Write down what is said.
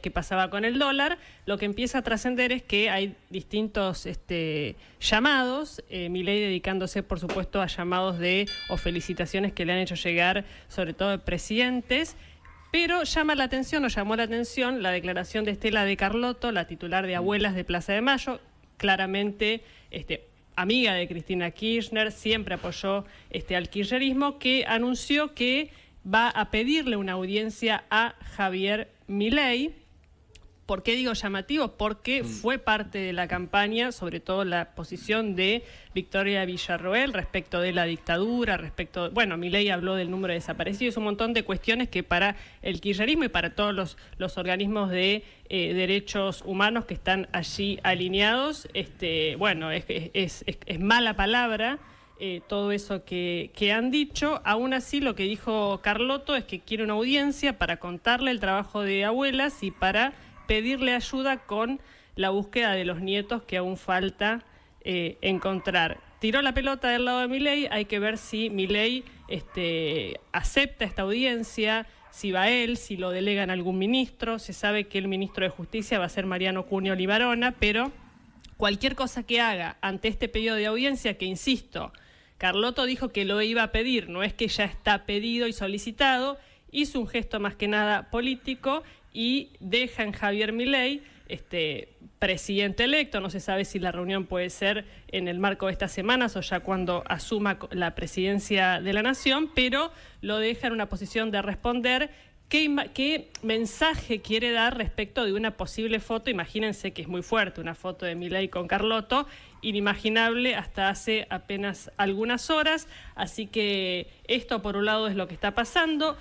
que pasaba con el dólar, lo que empieza a trascender es que hay distintos este, llamados, eh, Miley dedicándose por supuesto a llamados de o felicitaciones que le han hecho llegar sobre todo de presidentes, pero llama la atención o llamó la atención la declaración de Estela de Carlotto, la titular de mm. Abuelas de Plaza de Mayo, claramente este, amiga de Cristina Kirchner, siempre apoyó este, al kirchnerismo, que anunció que va a pedirle una audiencia a Javier Milei. ¿Por qué digo llamativo? Porque mm. fue parte de la campaña, sobre todo la posición de Victoria Villarroel respecto de la dictadura, respecto, bueno, bueno, Milei habló del número de desaparecidos, un montón de cuestiones que para el kirchnerismo y para todos los, los organismos de eh, derechos humanos que están allí alineados, este, bueno, es, es, es, mala palabra. Eh, todo eso que, que, han dicho. Aún así, lo que dijo Carloto es que quiere una audiencia para contarle el trabajo de abuelas y para pedirle ayuda con la búsqueda de los nietos que aún falta eh, encontrar. Tiró la pelota del lado de Milei, hay que ver si Milei este, acepta esta audiencia, si va él, si lo delegan en algún ministro. Se sabe que el ministro de Justicia va a ser Mariano Cunio Olivarona, pero cualquier cosa que haga ante este pedido de audiencia, que insisto, Carlotto dijo que lo iba a pedir, no es que ya está pedido y solicitado, hizo un gesto más que nada político y dejan Javier Milei este, presidente electo. No se sabe si la reunión puede ser en el marco de estas semanas o ya cuando asuma la presidencia de la nación, pero lo deja en una posición de responder. ¿Qué, ¿Qué mensaje quiere dar respecto de una posible foto? Imagínense que es muy fuerte, una foto de Milei con Carlotto, inimaginable hasta hace apenas algunas horas. Así que esto por un lado es lo que está pasando.